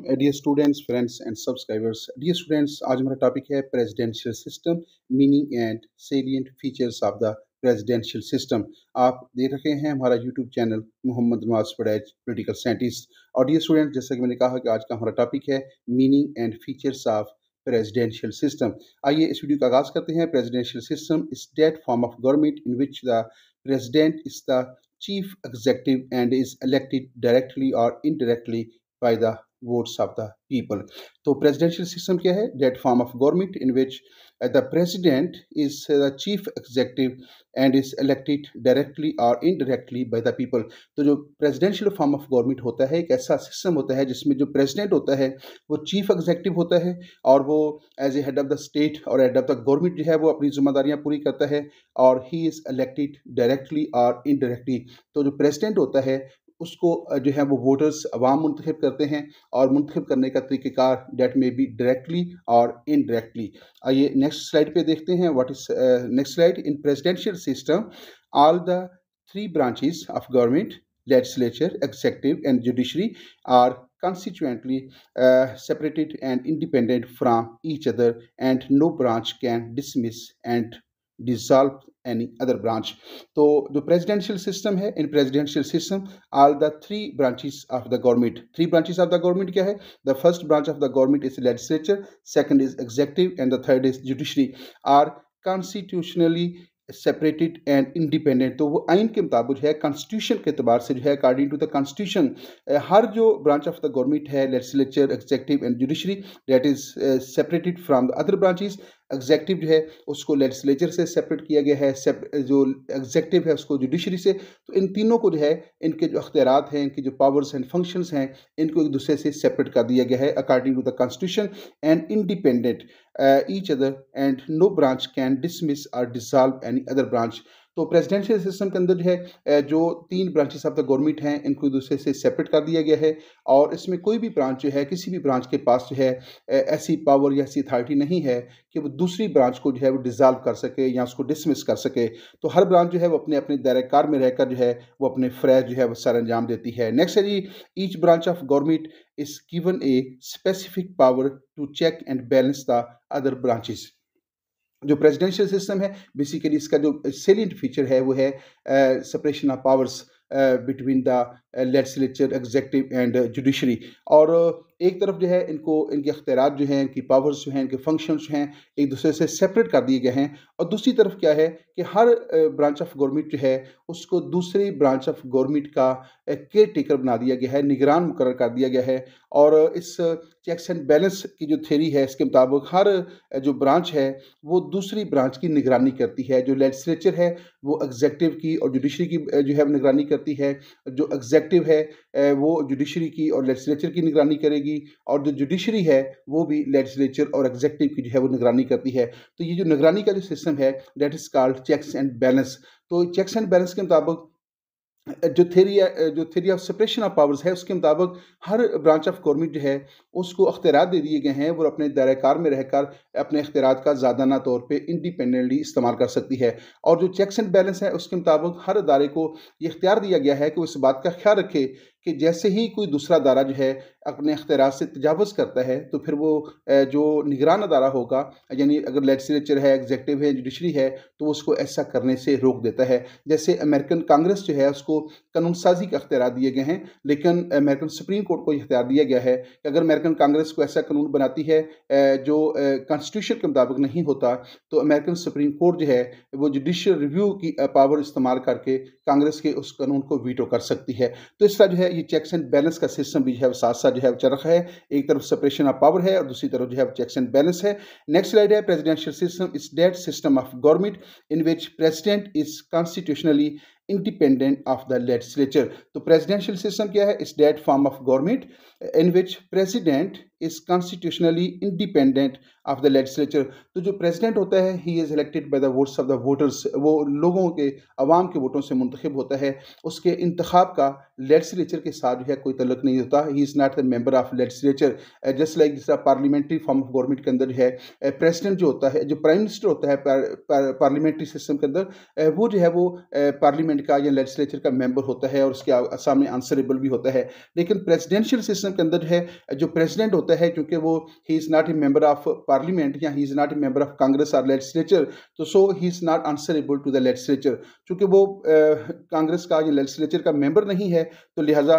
dear students friends and subscribers dear students आज हमारा topic है presidential system meaning and salient features of the presidential system आप देख रहे हैं हमारा यूट्यूब चैनल मोहम्मद नवाज फडैज पोलिटिकल साइंटिस्ट और डियर स्टूडेंट्स जैसा कि मैंने कहा कि आज का हमारा टॉपिक है meaning and features of presidential system आइए इस वीडियो का आगाज़ करते हैं presidential system is that form of government in which the president is the chief executive and is elected directly और indirectly by the votes of the people तो presidential system क्या है that form of government in which the president is the chief executive and is elected directly और indirectly by the people तो जो presidential form of government होता है एक ऐसा सिस्टम होता है जिसमें जो प्रेजिडेंट होता है वो चीफ एग्जेक्टिव होता है और वो as a head of the state और हेड ऑफ द गवर्नमेंट जो है वो अपनी जिम्मेदारियाँ पूरी करता है और ही इज़ इलेक्टेड डायरेक्टली और इनडायरेक्टली तो जो प्रेजिडेंट होता है उसको जो है वो वोटर्स अवाम मंतखब करते हैं और मंतखब करने का तरीक़ार डेट मे बी डायरेक्टली और इनडायरेक्टली आइए नेक्स्ट स्लाइड पे देखते हैं what is next slide in presidential system all the three branches of government legislature executive and judiciary are constituently uh, separated and independent from each other, and no branch can dismiss and dissolve any other branch तो जो presidential system है in presidential system are the three branches of the government three branches of the government क्या है the first branch of the government is legislature second is executive and the third is judiciary are constitutionally separated and independent तो वो आइन के मुताबिक जो है constitution के अतबार से जो है अकॉर्डिंग टू द कॉन्स्टिट्यूशन हर जो ब्रांच ऑफ द गवर्नमेंट है legislature executive and judiciary that is separated from the other branches executive जो है उसको लेजिस्लेचर से सेपरेट किया गया है जो एग्जेक्टिव है उसको जुडिशरी से तो इन तीनों को जो है इनके जो अख्तियारत हैं इनके जो पावर्स एंड फंक्शंस हैं इनको एक दूसरे से सेपरेट कर दिया गया है according to the constitution and independent each other and no branch can dismiss और डिसॉल्व एनी अदर ब्रांच तो प्रेसिडेंशियल सिस्टम के अंदर जो है जो तीन ब्रांचेस ऑफ द गवर्नमेंट हैं इनको एक दूसरे से सेपरेट कर दिया गया है और इसमें कोई भी ब्रांच जो है किसी भी ब्रांच के पास जो है ऐसी पावर या ऐसी अथॉरिटी नहीं है कि वो दूसरी ब्रांच को जो है वो डिज़ाल्व कर सके या उसको डिसमिस कर सके तो हर ब्रांच जो है वो अपने अपने दायरे कार में रहकर जो है वो अपने फ्रैज जो है वो सर अंजाम देती है नेक्स्ट है जी each branch of government is given a specific power to check and balance the other branches जो प्रेसिडेंशियल सिस्टम है बेसिकली इसका जो सेलियंट फीचर है वो है separation of powers between the legislature executive and judiciary और एक तरफ जो है इनको इनके अख्तियार जो हैं इनकी पावर्स जो हैं इनके फंक्शंस जो हैं एक दूसरे से सेपरेट कर दिए गए हैं और दूसरी तरफ क्या है कि हर ब्रांच ऑफ गवर्नमेंट जो है उसको दूसरी ब्रांच ऑफ गवर्नमेंट का केयर टेकर बना दिया गया है निगरान मुकर कर दिया गया है और इस चेक्स एंड बैलेंस की जो थेरी है इसके मुताबिक हर जो ब्रांच है वो दूसरी ब्रांच की निगरानी करती है जो लेजिस्लेचर है वो एग्जेक्टिव की और जुडिशरी की जो है निगरानी करती है जो एग्जेक्टिव है वो जुडिशरी की और लेजिस्लेचर की निगरानी करेगी जाएगी और जो जुडिशरी है वो भी लेजिस्लेचर और एग्जेक्टिव की जो है वो निगरानी करती है तो ये जो निगरानी का जो सिस्टम है that is called checks and balance तो चेक्स एंड बैलेंस के मुताबिक जो थेरी जो theory of separation of powers है उसके मुताबिक हर ब्रांच ऑफ गवर्नमेंट जो है उसको अख्तियार दे दिए गए हैं वो अपने दायरेकार में रहकर अपने अख्तियार का ज़्यादाना तौर पे इंडिपेंडेंटली इस्तेमाल कर सकती है और जो चेक्स एंड बैलेंस है उसके मुताबिक हर अदारे को ये अख्तियार दिया गया है कि वो इस बात का ख्याल रखे कि जैसे ही कोई दूसरा अदारा जो है अपने अख्तियार से तजावज़ करता है तो फिर वो जो निगरान अदारा होगा यानी अगर लेजिस्लेचर है एग्जेक्टिव है जुडिशरी है तो उसको ऐसा करने से रोक देता है जैसे अमेरिकन कांग्रेस जो है उसको कानून साजी के अख्तियार दिए गए हैं लेकिन अमेरिकन सुप्रीम कोर्ट को अख्तियार दिया गया है कि अगर अमेरिकन कांग्रेस को ऐसा कानून बनाती है जो कॉन्स्टिट्यूशन के मुताबिक नहीं होता तो अमेरिकन सुप्रीम कोर्ट जो है वो जुडिशल रिव्यू की पावर इस्तेमाल करके कांग्रेस के उस कानून को वीटो कर सकती है तो इस तरह जो है है ये चेक्स एंड बैलेंस का सिस्टम भी जो है साथ साथ जो है चल रहा है एक तरफ सेपरेशन ऑफ पावर है और दूसरी तरफ जो है चेक्स एंड बैलेंस है नेक्स्ट स्लाइड है presidential system is that system of government in which president is constitutionally independent of the legislature तो प्रेजिडेंशियल सिस्टम क्या है is that form of government in which president is constitutionally independent of the legislature तो जो president होता है he is elected by the votes of the voters वो लोगों के अवाम के वोटों से मुंतखब होता है उसके इंतब का लेजिस्लेचर के साथ जो है कोई तलक नहीं होता he is not the member of legislature just like जिसका पार्लियामेंट्री फॉर्म ऑफ गवर्नमेंट के अंदर जो है प्रेजिडेंट uh, जो होता है जो प्राइम मिनिस्टर होता है पार्लियामेंट्री सिस्टम के अंदर uh, वो जो है वो पार्लियामेंट uh, पार्लियामेंट का या लेजिस्लेचर का मेंबर होता है और उसके सामने आंसरेबल भी होता है लेकिन प्रेसिडेंशियल सिस्टम के अंदर है जो प्रेसिडेंट होता है क्योंकि वो ही is not a member of parliament या he is not a member of Congress और लेजिस्लेचर तो so he is not answerable to the legislature चूँकि वो कांग्रेस का या लेजिस्लेचर का मेंबर नहीं है तो लिहाजा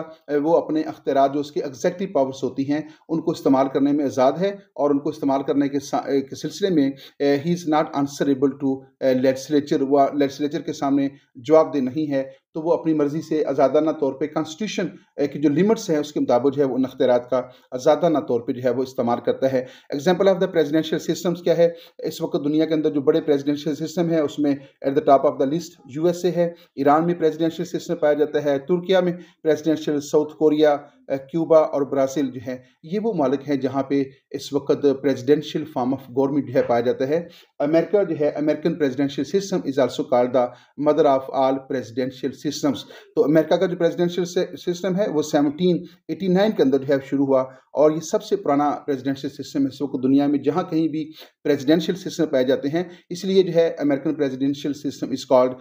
वो अपने अख्तियार जो उसकी एग्जैक्टिव पावर्स होती हैं उनको इस्तेमाल करने में आज़ाद है और उनको इस्तेमाल करने के, के सिलसिले में he is not answerable to legislature व लेजिस्लेचर के सामने जवाब देना नहीं है तो वो अपनी मर्ज़ी से आज़ादाना तौर पर कॉन्स्टिट्यूशन की जो लिमिट्स हैं उसके मुताबिक जो है वो उन अख्तियार का आज़ादाना तौर पर जो है वो इस्तेमाल करता है example of the presidential systems क्या है इस वक्त दुनिया के अंदर जो बड़े प्रेजिडेंशियल सिस्टम है उसमें at the top of the list U S A है ईरान में प्रेजिडेंशियल सिस्टम पाया जाता है तुर्किया में प्रेजिडेंशियल साउथ कोरिया क्यूबा और ब्राज़ील जो है ये वो मालिक हैं जहाँ पे इस वक्त प्रेजिडेंशियल फॉर्म ऑफ गवर्नमेंट जो है पाया जाता है अमेरिका जो है American presidential system is also called the mother of all presidential system systems तो अमेरिका का जो प्रेजिडेंशियल सिस्टम है वो सेवनटीन एटी नाइन के अंदर जो है शुरू हुआ और ये सबसे पुराना प्रेजिडेंशियल सिस्टम है सबको दुनिया में जहाँ कहीं भी प्रेजिडेंशियल सिस्टम पाए जाते हैं इसलिए जो है American presidential system is called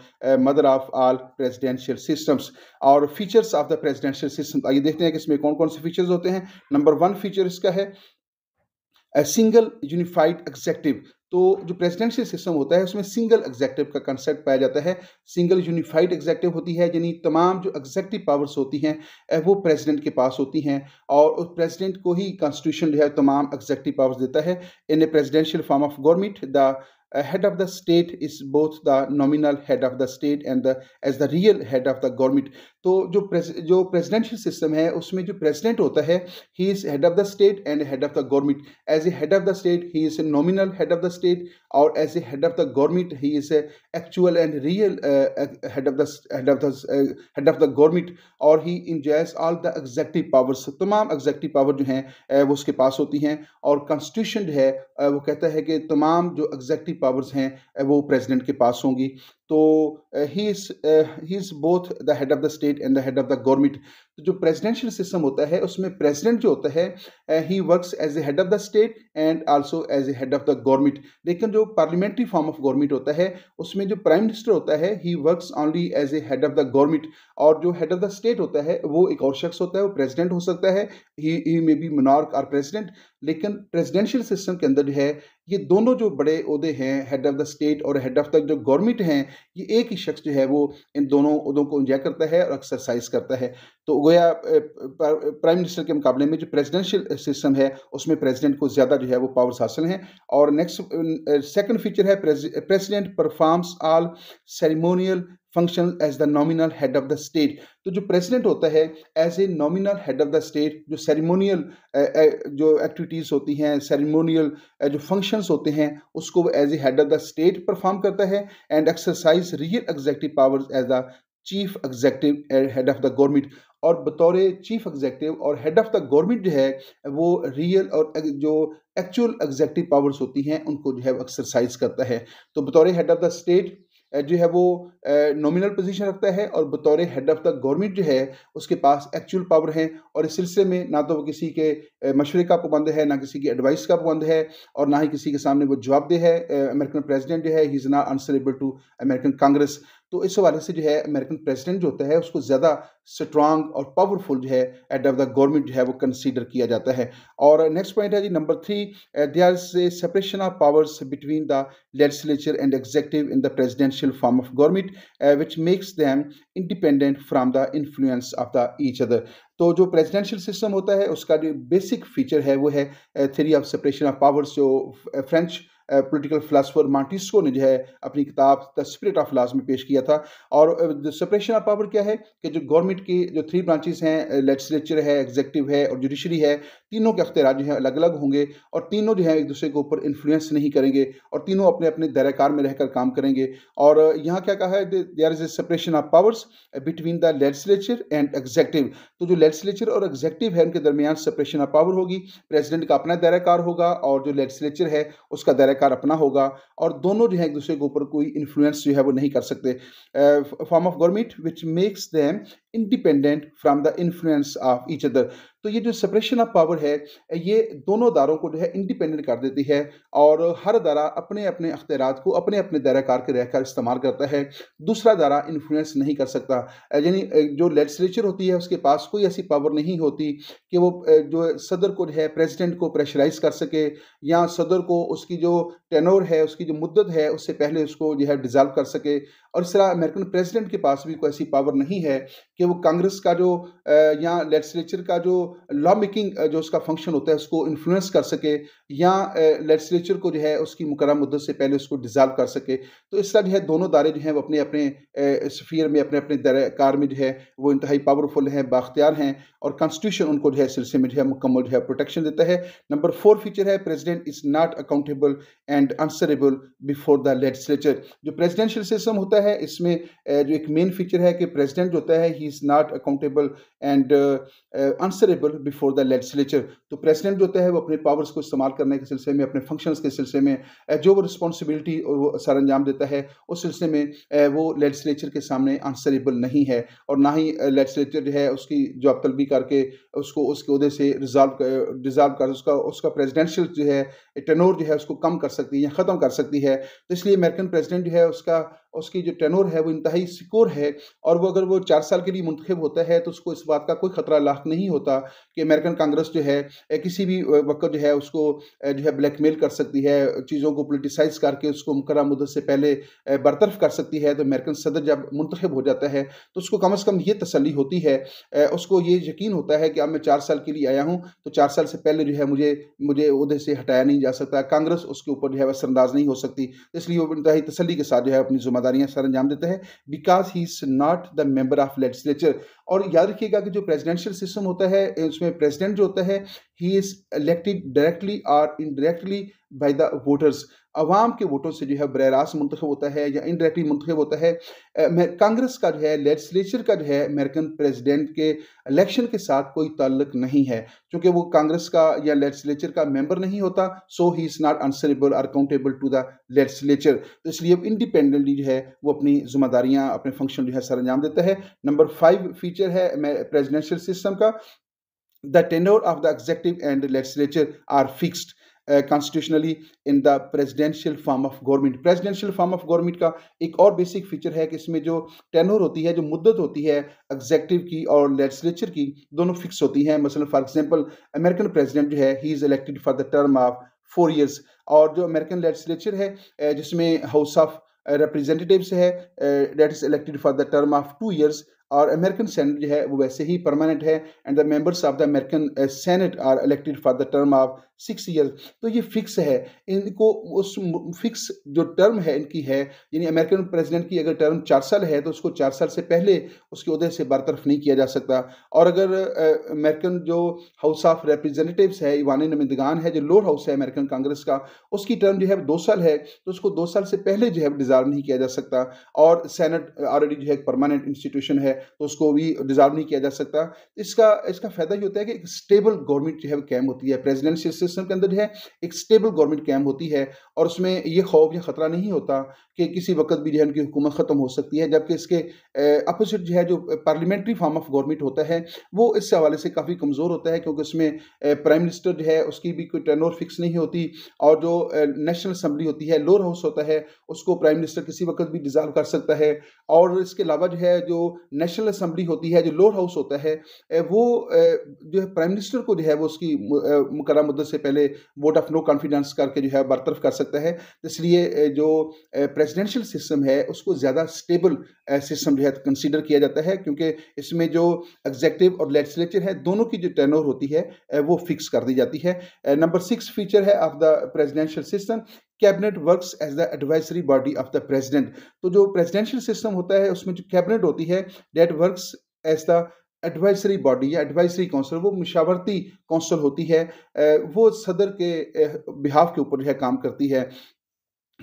mother of all presidential systems और features of the presidential system आइए देखते हैं कि इसमें कौन कौन से फीचर्स होते हैं नंबर वन फीचर इसका है सिंगल यूनिफाइड एग्जेक्टिव तो जो प्रेसिडेंशियल सिस्टम होता है उसमें सिंगल एग्जेक्टिव का कंसेप्ट पाया जाता है सिंगल यूनिफाइड एग्जैक्टिव होती है यानी तमाम जो एग्जेक्टिव पावर्स होती हैं वो प्रेसिडेंट के पास होती हैं और उस प्रेसिडेंट को ही कॉन्स्टिट्यूशन जो है तमाम एग्जेक्टिव पावर्स देता है in a presidential form of government the head of the state is both the nominal head of the state and the as the real head of the government तो जो press, जो presidential system है उसमें जो president होता है he is head of the state and head of the government as a head of the state he is a nominal head of the state और as a head of the government he is a actual and real head of head of head of the government और he enjoys all the executive powers तमाम executive power जो हैं uh, वो उसके पास होती हैं और कॉन्स्टिट्यूशन जो है uh, वो कहता है कि तमाम जो एग्जैक्टिव पावर्स हैं uh, वो प्रेजिडेंट के पास होंगी तो ही he is both the head of the state and the head of the government तो जो प्रेसिडेंशियल सिस्टम होता है उसमें प्रेसिडेंट जो होता है he works as a head of the state and also as a head of the government लेकिन जो पार्लियामेंट्री फॉर्म ऑफ गवर्नमेंट होता है उसमें जो प्राइम मिनिस्टर होता है he works only as a head of the government और जो हेड ऑफ द स्टेट होता है वो एक और शख्स होता है वो प्रेजिडेंट हो सकता है he may be monarch or president लेकिन प्रेजिडेंशियल सिस्टम के अंदर जो है ये दोनों जो बड़े अहदे हैं हेड ऑफ़ द स्टेट और हेड ऑफ़ द जो गवर्नमेंट हैं ये एक ही शख्स जो है वो इन दोनों अहदों को इंजॉय करता है और एक्सरसाइज करता है तो गोया प्राइम मिनिस्टर के मुकाबले में जो प्रेसिडेंशियल सिस्टम है उसमें प्रेसिडेंट को ज़्यादा जो है वो पावर्स हासिल हैं और नेक्स्ट सेकंड फीचर है president performs all ceremonial function as the nominal head of the state तो जो प्रेसिडेंट होता है as a nominal head of the state जो सेरेमोनियल जो एक्टिविटीज़ होती हैं सेरेमोनियल जो फंक्शंस होते हैं उसको वो as a head of the state perform करता है and exercise real executive powers as the chief executive head of the government और बतौर चीफ एग्जैक्टिव और हेड ऑफ द गवर्नमेंट जो है वो रियल और जो एक्चुअल एग्जैक्टिव पावर्स होती हैं उनको जो है एक्सरसाइज करता है तो बतौर हेड ऑफ द स्टेट जो है वो नॉमिनल पोजीशन रखता है और बतौर हेड ऑफ द गवर्नमेंट जो है उसके पास एक्चुअल पावर है और इस सिलसिले में ना तो वो किसी के मशवरे का पाबंद है ना किसी की एडवाइस का पाबंद है और ना ही किसी के सामने वो जवाबदेह है अमेरिकन प्रेजिडेंट जो है he is not answerable to American Congress तो इस हवाले से जो है अमेरिकन प्रेसिडेंट जो होता है उसको ज़्यादा स्ट्रांग और पावरफुल जो है एट ऑफ द गवर्नमेंट जो है वो कंसीडर किया जाता है और नेक्स्ट पॉइंट है जी number three they say separation of powers between the legislature and executive in the presidential form of government which makes them independent from the influence of the each other तो जो presidential system होता है उसका जो basic feature है वो है theory of separation of powers जो French uh, political philosopher Montesquieu ने जो है अपनी किताब द स्पिरिट ऑफ लाज में पेश किया था और सेपरेशन ऑफ पावर क्या है कि जो गवर्नमेंट की जो थ्री ब्रांचेस हैं लेजिस्लेचर है एग्जेक्टिव है और जुडिशरी है तीनों के अख्तियार जो है अलग अलग होंगे और तीनों जो है एक दूसरे के ऊपर इन्फ्लुएंस नहीं करेंगे और तीनों अपने अपने दायरेकार में रहकर काम करेंगे और यहाँ क्या कहा है there is a separation of powers between the legislature and executive तो जो लेजिस्लेचर और एग्जेक्टिव है उनके दरमियान सेपरेशन ऑफ पावर होगी प्रेजिडेंट का अपना दायरेकार होगा और जो लेजिस्लेचर है उसका दायरे आयकार अपना होगा और दोनों जो है एक दूसरे के ऊपर कोई इन्फ्लुएंस जो है वो नहीं कर सकते form of government which makes them independent from the influence of each other तो ये जो सेपरेशन ऑफ पावर है ये दोनों दारों को जो है इंडिपेंडेंट कर देती है और हर दारा अपने अपने अख्तियार को अपने अपने दायराकार के रहकर इस्तेमाल करता है दूसरा दारा इन्फ्लुएंस नहीं कर सकता यानी जो लेजिस्लेचर होती है उसके पास कोई ऐसी पावर नहीं होती कि वो जो सदर को जो है प्रेजिडेंट को प्रेशराइज कर सके या सदर को उसकी जो टेनोर है उसकी जो मुद्दत है उससे पहले उसको जो है डिज़ाल्व कर सके और इस तरह अमेरिकन प्रेसिडेंट के पास भी कोई ऐसी पावर नहीं है कि वो कांग्रेस का जो या लेजिस्लेचर का जो लॉ मेकिंग जो उसका फंक्शन होता है उसको इन्फ्लुएंस कर सके या लेजिस्लेचर को जो है उसकी मुकर मुद्दत से पहले उसको डिजॉल्व कर सके तो इस तरह जो है दोनों दारे जो हैं वो अपने अपने स्फीयर में अपने अपने दरकार में जो है वो इंतहाई पावरफुल हैं बाख्तियार हैं और कॉन्स्टिट्यूशन उनको जो है सिलसिले में जो है मुकम्मल जो है प्रोटेक्शन देता है नंबर फोर फीचर है president is not accountable and answerable before the legislature जो प्रेजिडेंशियल सिस्टम होता है इसमें जो एक मेन फीचर है कि प्रेजिडेंट जो होता है he is not accountable and answerable available before the legislature तो प्रेसिडेंट जो होता है वो अपने पावर्स को इस्तेमाल करने के सिलसिले में अपने फंक्शंस के सिलसिले में जो वो रिस्पॉन्सिबिलिटी और वो सर अंजाम देता है उस सिलसिले में वो लेजिस्लेचर के सामने आंसरेबल नहीं है और ना ही लेजिस्लेचर जो है उसकी जो आप तलबी करके उसको उसके अहदे से रिजॉल्व डिज़ाल्व कर उसका उसका प्रेजिडेंशियल जो है टनोर जो है उसको कम कर सकती है या ख़त्म कर सकती है तो इसलिए अमेरिकन प्रेजिडेंट जो है उसका उसकी जो टेनोर है वो इंतहाई सिक्योर है और वो अगर वो चार साल के लिए मुंतखब होता है तो उसको इस बात का कोई ख़तरा लाख नहीं होता कि अमेरिकन कांग्रेस जो है किसी भी वक्त जो है उसको जो है ब्लैकमेल कर सकती है चीज़ों को पोलिटिसाइज करके उसको मुकर मुदत से पहले बरतरफ कर सकती है तो अमेरिकन सदर जब मुंतखब हो जाता है तो उसको कम अज़ कम ये तसली होती है उसको ये यकीन होता है कि अब मैं चार साल के लिए आया हूँ तो चार साल से पहले जो है मुझे मुझे उहदे से हटाया नहीं जा सकता कांग्रेस उसके ऊपर जो है असरअंदाज नहीं हो सकती इसलिए वो इंतहाई तसली के साथ जो है अपनी जुम्मेदारी जिम्मेदारियां सर अंजाम देता है because he is not the member of legislature और याद रखिएगा कि जो प्रेसिडेंशियल सिस्टम होता है उसमें प्रेसिडेंट जो होता है ही इज इलेक्टेड डायरेक्टली और इनडायरेक्टली बाय द वोटर्स अवाम के वोटों से जो है बर रास्त मंतखब होता है या इनडायरेक्टली मंतखब होता है कांग्रेस का जो है लेजिस्लेचर का जो है अमेरिकन प्रेसिडेंट के इलेक्शन के साथ कोई ताल्लुक नहीं है क्योंकि वो कांग्रेस का या लेजिस्लेचर का मेंबर नहीं होता so he is not answerable और अकाउंटेबल टू द लेजिस्लेचर तो इसलिए इंडिपेंडेंटली जो है वो अपनी जिम्मेदारियाँ अपने फंक्शन जो है सर अंजाम देता है नंबर फाइव फीचर फीचर है प्रेजिडेंशियल सिस्टम का the tenure of the executive and legislature are fixed constitutionally in the presidential form of government presidential form of government का एक और बेसिक फीचर है कि इसमें जो टेनोर होती है जो मुद्दत होती है एग्जेक्टिव की और लेजिस्लेचर की दोनों फिक्स होती हैं मसलन फॉर एग्जाम्पल अमेरिकन प्रेजिडेंट जो है he is elected for the term of four years और जो अमेरिकन लेजिस्लेचर है uh, जिसमें हाउस ऑफ रिप्रेजेंटेटिव्स है that is elected for the term of two years और अमेरिकन सेनेट जो है वो वैसे ही परमानेंट है and the members of the American Senate are elected for the term of six years तो ये फिक्स है इनको उस फिक्स जो टर्म है इनकी है यानी अमेरिकन प्रेसिडेंट की अगर टर्म चार साल है तो उसको चार साल से पहले उसके उदय से बरतरफ नहीं किया जा सकता और अगर अमेरिकन uh, जो हाउस ऑफ रिप्रेजेंटेटिव है ईवान नमिंदगान है जो लोअर हाउस है अमेरिकन कांग्रेस का उसकी टर्म जो है दो साल है तो उसको दो साल से पहले जो है डिजार्व नहीं किया जा सकता और सेनेट ऑलरेडी जो है परमानेंट इंस्टीट्यूशन है तो उसको भी डिजॉल्व नहीं किया जा सकता इसका इसका फायदा ये होता है कि एक स्टेबल गवर्नमेंट जो है कैम होती है प्रेजिडेंशियल सिस्टम के अंदर जो है एक स्टेबल गवर्नमेंट कैम होती है और उसमें ये खौफ या ख़तरा नहीं होता कि किसी वक्त भी जो है उनकी हुकूमत ख़त्म हो सकती है जबकि इसके अपोजिट जो है जो पार्लियामेंट्री फॉर्म ऑफ गवर्नमेंट होता है वो इस हवाले से काफ़ी कमज़ोर होता है क्योंकि उसमें प्राइम मिनिस्टर जो है उसकी भी कोई टर्नओवर फिक्स नहीं होती और जो नेशनल असम्बली होती है लोअर हाउस होता है उसको प्राइम मिनिस्टर किसी वक्त भी डिज़ाल्व कर सकता है और इसके अलावा जो है जो नेशनल असम्बली होती है जो लोअर हाउस होता है वो जो है प्राइम मिनिस्टर को जो है वो उसकी मुकर मुद्दत से पहले वोट ऑफ नो कॉन्फिडेंस करके जो है बरतरफ कर सकता सकता है इसलिए जो प्रेसिडेंशियल सिस्टम है उसको ज़्यादा स्टेबल सिस्टम जो है कंसिडर किया जाता है क्योंकि इसमें जो एग्जेक्टिव और लेजिस्लेचर है दोनों की जो टेनोर होती है वो फिक्स कर दी जाती है नंबर सिक्स फीचर है of the presidential system cabinet works as the advisory body of the president तो जो प्रेजिडेंशियल सिस्टम होता है उसमें जो कैबिनेट होती है that works as the advisory body या एडवाइसरी काउंसिल वो मशावरती काउंसिल होती है वो सदर के बिहाफ के ऊपर जो है काम करती है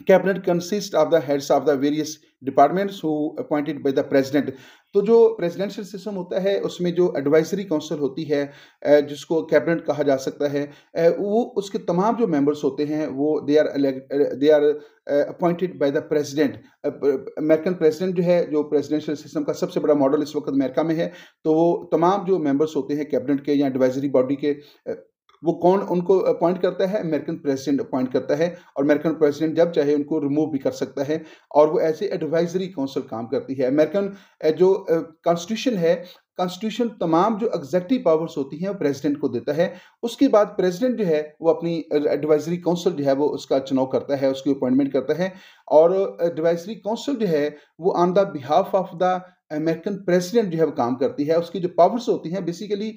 cabinet consist of the heads of the various departments who appointed by the president तो जो प्रेसिडेंशियल सिस्टम होता है उसमें जो एडवाइजरी काउंसिल होती है जिसको कैबिनेट कहा जा सकता है वो उसके तमाम जो मेंबर्स होते हैं वो they are they are appointed by the president American president जो है जो प्रेसिडेंशियल सिस्टम का सबसे बड़ा मॉडल इस वक्त अमेरिका में है तो वो तमाम जो मेंबर्स होते हैं कैबिनेट के या एडवाइजरी बॉडी के वो कौन उनको अपॉइंट करता है अमेरिकन प्रेसिडेंट अपॉइंट करता है और अमेरिकन प्रेसिडेंट जब चाहे उनको रिमूव भी कर सकता है और वो ऐसे एडवाइजरी काउंसिल काम करती है अमेरिकन जो कॉन्स्टिट्यूशन है कॉन्स्टिट्यूशन तमाम जो एग्जैक्टिव पावर्स होती हैं वो प्रेसिडेंट को देता है उसके बाद प्रेसिडेंट जो है वो अपनी एडवाइजरी काउंसिल जो है वो उसका चुनाव करता है उसकी अपॉइंटमेंट करता है और एडवाइजरी काउंसिल जो है वो on the behalf of the American president जो है वो काम करती है उसकी जो पावर्स होती हैं बेसिकली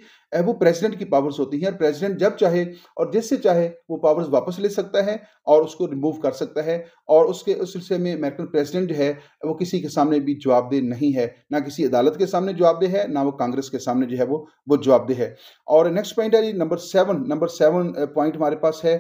वो प्रेसिडेंट की पावर्स होती हैं और प्रेसिडेंट जब चाहे और जिससे चाहे वो पावर्स वापस ले सकता है और उसको रिमूव कर सकता है और उसके उस सिलसिले में अमेरिकन प्रेसिडेंट जो है वो किसी के सामने भी जवाबदेह नहीं है ना किसी अदालत के सामने जवाबदेह है ना वो कांग्रेस के सामने जो है वो वो जवाबदेह है और नेक्स्ट पॉइंट है जी number seven number seven point हमारे पास है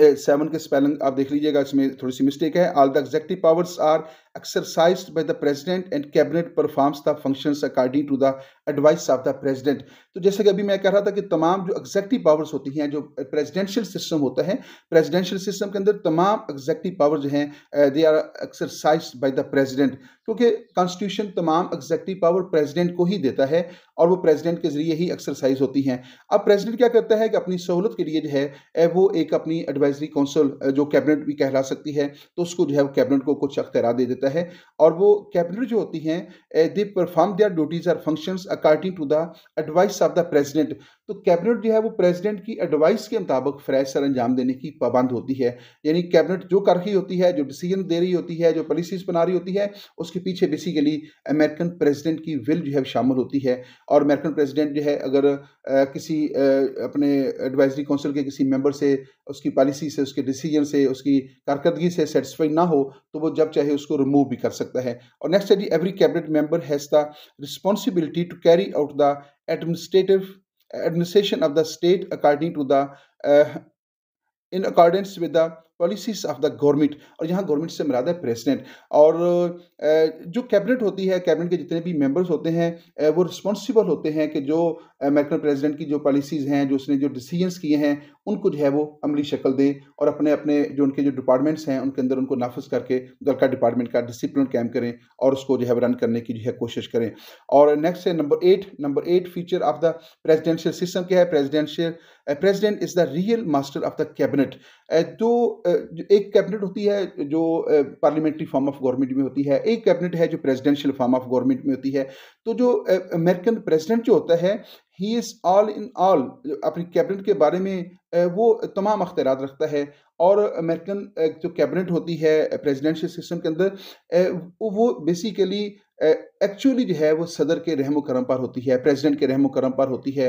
सेवन के स्पेलिंग आप देख लीजिएगा इसमें थोड़ी सी मिस्टेक है all the executive powers are exercised by the president and cabinet performs the functions according to the advice of the president तो जैसे कि अभी मैं कह रहा था कि तमाम जो एग्जैक्टिव पावर्स होती हैं जो प्रेसिडेंशियल सिस्टम होता है प्रेसिडेंशियल सिस्टम के अंदर तमाम एग्जैक्टिव पावर जो हैं they are exercise by the president क्योंकि कॉन्स्टिट्यूशन तमाम एग्जैक्टिव पावर प्रेसिडेंट को ही देता है और वो प्रेसिडेंट के जरिए ही एक्सरसाइज होती हैं अब प्रेसिडेंट क्या करता है कि अपनी सहूलत के लिए जो है वो एक अपनी एडवाइजरी काउंसिल जो कैबिनेट भी कहला सकती है तो उसको जो है कैबिनेट को कुछ अख्तियार दे देता देता है और वो कैबिनेट जो होती हैं they perform their duties or functions according to the advice of the president तो कैबिनेट जो है वो प्रेसिडेंट की एडवाइस के मुताबिक फ्रैश सर अंजाम देने की पाबंद होती है यानी कैबिनेट जो कर रही होती है जो डिसीजन दे रही होती है जो पॉलिसीज बना रही होती है उसके पीछे बेसिकली अमेरिकन प्रेसिडेंट की विल जो है शामिल होती है और अमेरिकन प्रेसिडेंट जो है अगर आ, किसी आ, अपने एडवाइजरी काउंसिल के किसी मेंबर से उसकी पॉलिसी से उसके डिसीजन से उसकी कारकर्दगी से सेटिस्फाई ना हो तो वो जब चाहे उसको रिमूव भी कर सकता है और नेक्स्ट है जी every cabinet member has the responsibility to carry out the administrative administration of the state according to the in accordance with the policies of the government और यहाँ गवर्नमेंट से मरादा है प्रेसिडेंट और जो कैबिनेट होती है कैबिनेट के जितने भी मेंबर्स होते हैं वो रिस्पॉन्सिबल होते हैं कि जो अमेरिकन प्रेसिडेंट की जो पॉलिसीज़ हैं जो उसने जो डिसीजंस किए हैं उनको जो है वो अमली शक्ल दे और अपने अपने जो उनके जो डिपार्टमेंट्स हैं उनके अंदर उनको नाफज करके उधर का डिपार्टमेंट का डिसिप्लिन कैम करें और उसको जो है रन करने की जो है कोशिश करें और नेक्स्ट है number eight number eight feature of the presidential system क्या है presidential president is the real master of the cabinet तो एक कैबिनेट होती है जो पार्लियामेंट्री फॉर्म ऑफ गवर्नमेंट में होती है एक कैबिनेट है जो प्रेसिडेंशियल फॉर्म ऑफ गवर्नमेंट में होती है तो जो अमेरिकन प्रेसिडेंट जो होता है he is all in all अपनी कैबिनेट के बारे में वो तमाम अख्तियार रखता है और अमेरिकन जो कैबिनेट होती है प्रेसिडेंशियल सिस्टम के अंदर वो बेसिकली एक्चुअली जो है वो सदर के रहम करम पर होती है प्रेसिडेंट के रहम करम पर होती है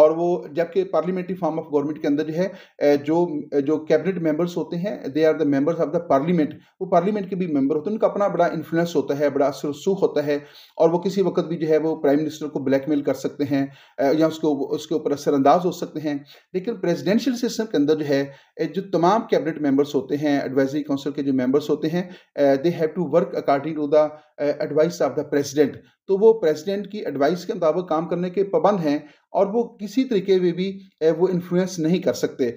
और वो जबकि पार्लियामेंट्री फॉर्म ऑफ गवर्नमेंट के अंदर जो है जो जो कैबिनेट मेंबर्स होते हैं they are the members of the parliament वो पार्लियामेंट के भी मेंबर होते हैं उनका अपना बड़ा इन्फ्लुएंस होता है बड़ा असर सूख होता है और वो किसी वक्त भी जो है वो प्राइम मिनिस्टर को ब्लैकमेल कर सकते हैं या उसको उसके ऊपर असरअंदाज हो सकते हैं लेकिन प्रेजिडेंशियल सिस्टम के अंदर जो है जो तमाम कैबिनेट मेंबर्स होते हैं एडवाइजरी काउंसिल के जो मेंबर्स होते हैं they have to work according to the advice of the president president तो वो प्रेसिडेंट की एडवाइस के मुताबिक काम करने के पाबंद हैं और वो किसी तरीके में भी वो इन्फ्लुएंस नहीं कर सकते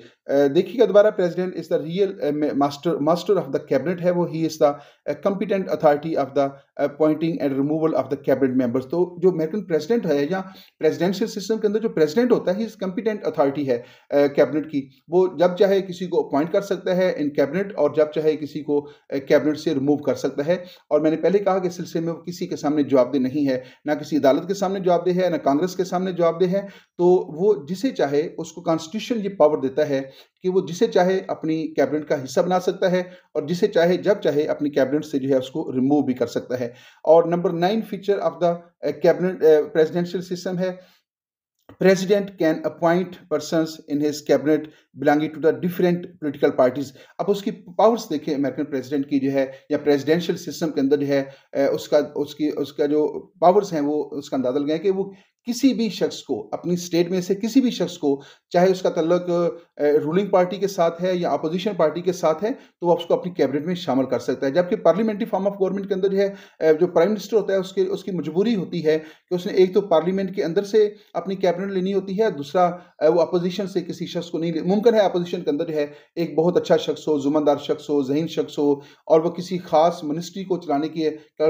देखिएगा दोबारा president is the real master master of the cabinet है वो ही is the competent authority of the appointing and removal of the cabinet members तो जो अमेरिकन प्रेसिडेंट है या प्रेसिडेंशियल सिस्टम के अंदर जो प्रेसिडेंट होता है ही इज़ कंपिटेंट अथॉरिटी है कैबिनेट की वो जब चाहे किसी को अपॉइंट कर सकता है इन कैबिनेट और जब चाहे किसी को कैबिनेट से रिमूव कर सकता है और मैंने पहले कहा कि सिलसिले में वो किसी के सामने जवाबदेह नहीं है ना किसी अदालत के सामने जवाबदेह है ना कांग्रेस के सामने जवाबदेह है है तो वो जिसे चाहे उसको कॉन्स्टिट्यूशन ये पावर देता है कि वो जिसे चाहे अपनी कैबिनेट का हिस्सा बना सकता है और जिसे चाहे जब चाहे अपनी कैबिनेट से जो है उसको रिमूव भी कर सकता है और number nine feature of the cabinet presidential system है president can appoint person in his cabinet belonging to the different political parties अब उसकी पावर्स देखें अमेरिकन प्रेसिडेंट की जो है या प्रेजिडेंशियल सिस्टम के अंदर जो है uh, उसका उसकी उसका जो पावर्स हैं वो उसका अंदाजा लगाए कि वो किसी भी शख्स को अपनी स्टेट में से किसी भी शख्स को चाहे उसका तल्लक रूलिंग पार्टी के साथ है या अपोजिशन पार्टी के साथ है तो वो उसको अपनी कैबिनेट में शामिल कर सकता है जबकि पार्लियामेंट्री फॉर्म ऑफ गवर्नमेंट के अंदर जो है जो प्राइम मिनिस्टर होता है उसके उसकी मजबूरी होती है कि उसने एक तो पार्लियामेंट के अंदर से अपनी कैबिनेट लेनी होती है दूसरा वो अपोजिशन से किसी शख्स को नहीं मुमकिन है अपोजिशन के अंदर जो है एक बहुत अच्छा शख्स हो जुम्मेदार शख्स हो जहन शख्स हो और वह किसी खास मिनिस्ट्री को चलाने के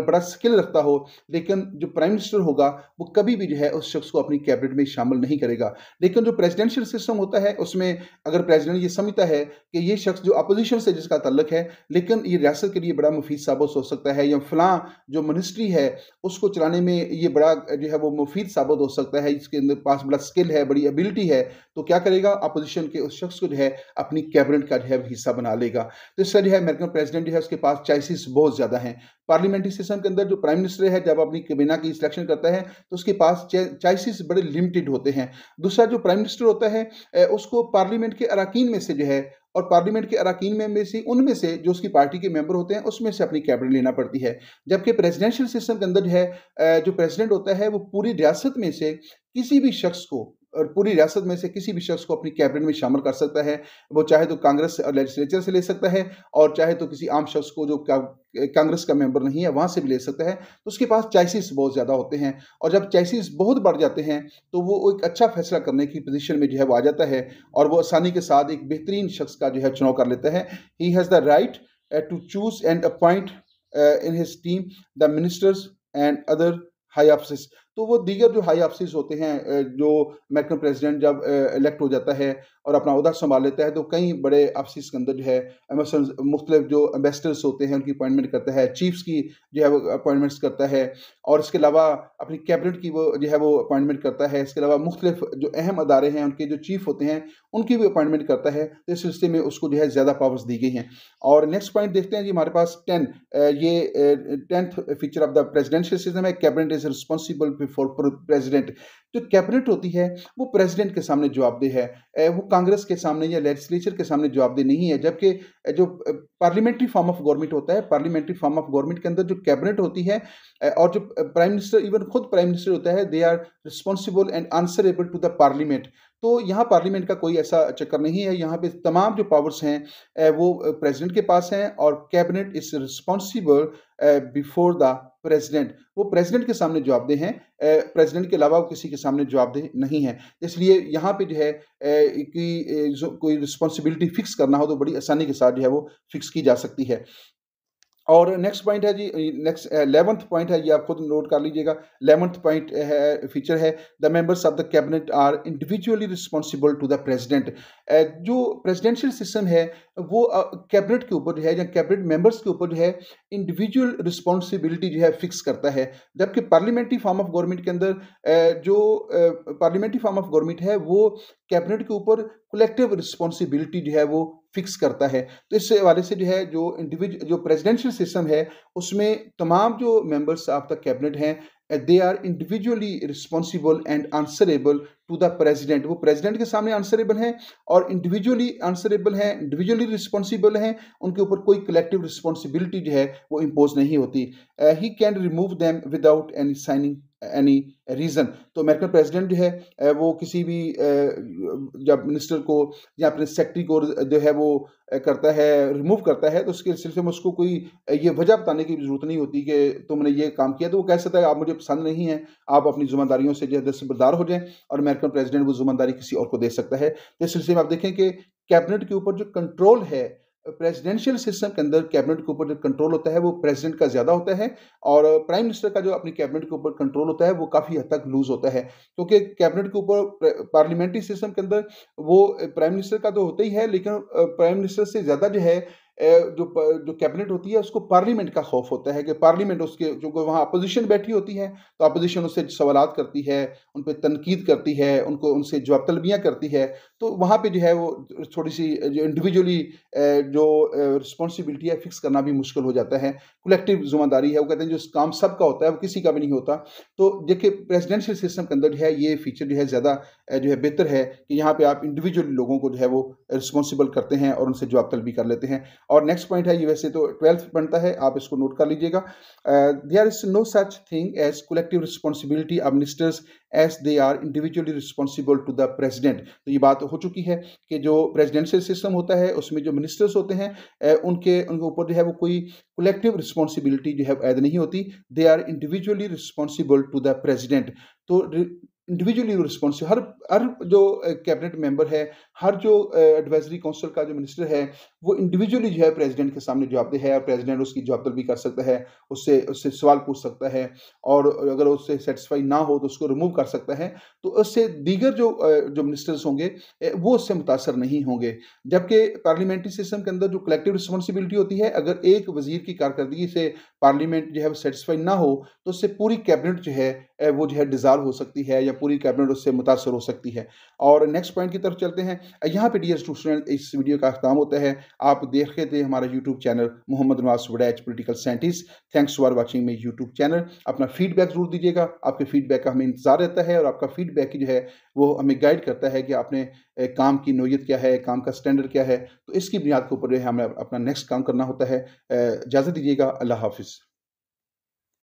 बड़ा स्किल रखता हो लेकिन जो प्राइम मिनिस्टर होगा वो कभी भी जो है उस शख्स को अपनी कैबिनेट में शामिल नहीं करेगा लेकिन जो प्रेसिडेंशियल सिस्टम होता है उसमें अगर प्रेसिडेंट ये समझता है कि ये शख्स जो अपोजिशन से जिसका तल्लक है लेकिन ये रियासत के लिए बड़ा मुफीद साबित हो सकता है या फलां जो मिनिस्ट्री है उसको चलाने में ये बड़ा जो है वो मुफीद साबित हो सकता है इसके अंदर पास बड़ा स्किल है बड़ी एबिलिटी है तो क्या करेगा अपोजिशन के उस शख्स को जो है अपनी कैबिनेट का जो है हिस्सा बना लेगा तो इससे जो है अमेरिकन प्रेसिडेंट जो है उसके पास चॉइसिस बहुत ज़्यादा हैं पार्लियामेंट्री सिस्टम के अंदर जो प्राइम मिनिस्टर है जब अपनी कैबिना की सिलेक्शन करता है तो उसके पास चॉइसिस बड़े लिमिटेड होते हैं दूसरा जो प्राइम मिनिस्टर होता है उसको पार्लियामेंट के अरकान में से जो है और पार्लियामेंट के अरकान में से उनमें से जो उसकी पार्टी के मेंबर होते हैं उसमें से अपनी कैबिनेट लेना पड़ती है जबकि प्रेसिडेंशियल सिस्टम के अंदर जो है जो प्रेसिडेंट होता है वो पूरी रियासत में से किसी भी शख्स को और पूरी रियासत में से किसी भी शख्स को अपनी कैबिनेट में शामिल कर सकता है वो चाहे तो कांग्रेस और लेजिस्लेचर से ले सकता है और चाहे तो किसी आम शख्स को जो कांग्रेस का मेंबर नहीं है वहाँ से भी ले सकता है तो उसके पास चाइसिस बहुत ज़्यादा होते हैं और जब चाइसिस बहुत बढ़ जाते हैं तो वो एक अच्छा फैसला करने की पोजिशन में जो है वो आ जाता है और वो आसानी के साथ एक बेहतरीन शख्स का जो है चुनाव कर लेता है he has the right to choose and appoint in his team the ministers and other high office तो वो दीगर जो हाई ऑफिस होते हैं जो मैक्रो प्रेसिडेंट जब इलेक्ट हो जाता है और अपना उदा संभाल लेता है तो कई बड़े ऑफिस के अंदर जो है मुख्तलिफ जो एम्बेसडर्स होते हैं उनकी अपॉइंटमेंट करता है चीफ्स की जो है वो अपॉइंटमेंट्स करता है और इसके अलावा अपनी कैबिनेट की वो जो है वो अपॉइंटमेंट करता है इसके अलावा मुख्तलिफ जो अहम अदारे हैं उनके जो चीफ होते हैं उनकी भी अपॉइंटमेंट करता है तो इस सिलसिले में उसको जो है ज़्यादा पावर्स दी गई हैं और नेक्स्ट पॉइंट देखते हैं जी हमारे पास टेन ये tenth feature of the presidential system है cabinet is responsible before president जो कैबिनेट होती है वो प्रेसिडेंट के सामने जवाबदेह है वो कांग्रेस के सामने या लेजिस्लेचर के सामने जवाबदेह नहीं है जबकि जो पार्लियामेंट्री फॉर्म ऑफ गवर्नमेंट होता है पार्लियामेंट्री फॉर्म ऑफ गवर्नमेंट के अंदर जो कैबिनेट होती है और जो प्राइम मिनिस्टर इवन खुद प्राइम मिनिस्टर होता है they are responsible and answerable to the parliament तो यहाँ पार्लियामेंट का कोई ऐसा चक्कर नहीं है यहाँ पे तमाम जो पावर्स हैं वो प्रेसिडेंट के पास हैं और cabinet is responsible before the president वो प्रेसिडेंट के सामने जवाबदेह हैं प्रेसिडेंट के अलावा किसी के सामने जवाबदेह नहीं है इसलिए यहाँ पे जो है कि कोई रिस्पॉन्सिबिलिटी फिक्स करना हो तो बड़ी आसानी के साथ जो है वो फिक्स की जा सकती है और नेक्स्ट पॉइंट है जी नेक्स्ट एलेवंथ पॉइंट है ये आप खुद नोट कर लीजिएगा एलेवंथ पॉइंट है फीचर है the members of the cabinet are individually responsible to the president जो प्रेसिडेंशियल सिस्टम है वो कैबिनेट uh, के ऊपर जो है या कैबिनेट मेंबर्स के ऊपर जो है इंडिविजुअल रिस्पॉन्सिबिलिटी जो है फिक्स करता है जबकि पार्लियामेंट्री फॉर्म ऑफ गवर्नमेंट के अंदर uh, जो पार्लियामेंट्री फॉर्म ऑफ गवर्नमेंट है वो कैबिनेट के ऊपर कलेक्टिव रिस्पॉन्सिबिलिटी जो है वो फिक्स करता है तो इस हवाले से जो है जो इंडिविजुअल जो प्रेसिडेंशियल सिस्टम है उसमें तमाम जो मेंबर्स ऑफ द कैबिनेट हैं as they are individually responsible and answerable to the president वो president के सामने answerable हैं और individually answerable हैं individually responsible हैं उनके ऊपर कोई collective responsibility जो है वो impose नहीं होती uh, he can remove them without any signing any reason तो अमेरिकन प्रेसिडेंट जो है वो किसी भी जब मिनिस्टर को या अपने सेक्रेटरी को जो है वो करता है रिमूव करता है तो उसके सिलसिले में उसको कोई ये वजह बताने की ज़रूरत नहीं होती कि तुमने ये काम किया तो वो कह सकता है आप मुझे पसंद नहीं है आप अपनी जुम्मेदारियों से जो दस्तबरदार हो जाएं और अमेरिकन प्रेसिडेंट वो जुम्मेदारी किसी और को दे सकता है तो इस सिलसिले में आप देखें कि कैबिनेट के ऊपर जो कंट्रोल है प्रेसिडेंशियल सिस्टम के अंदर कैबिनेट के ऊपर जो कंट्रोल होता है वो प्रेसिडेंट का ज़्यादा होता है और प्राइम मिनिस्टर का जो अपनी कैबिनेट के ऊपर कंट्रोल होता है वो काफ़ी हद तक लूज़ होता है क्योंकि कैबिनेट के ऊपर पार्लियामेंट्री सिस्टम के अंदर वो प्राइम मिनिस्टर का तो होता ही है लेकिन प्राइम मिनिस्टर से ज़्यादा जो है जो जो कैबिनेट होती है उसको पार्लियामेंट का खौफ होता है कि पार्लियामेंट उसके क्योंकि वहाँ अपोजिशन बैठी होती है तो अपोजिशन उससे सवाल करती है उन पर तनकीद करती है उनको उनसे जवाब तलबियाँ करती है तो वहाँ पर जो है वो थोड़ी सी जो इंडिविजुअली जो रिस्पॉन्सिबिलिटी है फिक्स करना भी मुश्किल हो जाता है कलेक्टिव जिम्मेदारी है वो कहते हैं जो काम सब का होता है वो किसी का भी नहीं होता तो देखिए प्रेजिडेंशियल सिस्टम के अंदर जो है ये फीचर जो है ज़्यादा जो है बेहतर है कि यहाँ पर आप इंडिविजुअली लोगों को जो है वो रिस्पॉन्सिबल करते हैं और उनसे जवाब तलबी कर लेते हैं और नेक्स्ट पॉइंट है यूएसए तो ट्वेल्थ बनता है आप इसको नोट कर लीजिएगा there is no such thing as collective responsibility of ministers as they are individually responsible to the president तो ये बात हो चुकी है कि जो प्रेजिडेंशियल सिस्टम होता है उसमें जो मिनिस्टर्स होते हैं uh, उनके उनके ऊपर जो है वो कोई कलेक्टिव रिस्पॉन्सिबिलिटी जो है ऐद नहीं होती they are individually responsible to the president तो इंडिविजुअली रिस्पॉन्सिबल हर हर जो कैबिनेट uh, मेंबर है हर जो एडवाइजरी uh, काउंसिल का जो मिनिस्टर है वो इंडिविजुअली जो है प्रेसिडेंट के सामने जवाब दे है और प्रेसिडेंट उसकी जवाब भी कर सकता है उससे उससे सवाल पूछ सकता है और अगर उससे सेटिस्फाई ना हो तो उसको रिमूव कर सकता है तो उससे दीगर जो जो मिनिस्टर्स होंगे वो उससे मुतासर नहीं होंगे जबकि पार्लियामेंट्री सिस्टम के अंदर जो कलेक्टिव रिस्पॉन्सिबिलिटी होती है अगर एक वजीर की कारकर्दगी से पार्लियामेंट जो है वो सेटिस्फाई ना हो तो उससे पूरी कैबिनेट जो है वो जो है डिज़ाल्व हो सकती है या पूरी कैबिनेट उससे मुतासर हो सकती है और नेक्स्ट पॉइंट की तरफ चलते हैं यहाँ पे डियर स्टूडेंट इस वीडियो का अख्ताम होता है आप देख रहे थे हमारा YouTube channel Mohammad Nawaz Waraich political scientist thanks for watching my YouTube channel अपना फीडबैक जरूर दीजिएगा आपके फीडबैक का हमें इंतजार रहता है और आपका फीडबैक जो है वो हमें गाइड करता है कि आपने काम की नोयत क्या है काम का स्टैंडर्ड क्या है तो इसकी बुनियाद के ऊपर जो है हमें अपना नेक्स्ट काम करना होता है इजाज़त दीजिएगा अल्लाह हाफिज़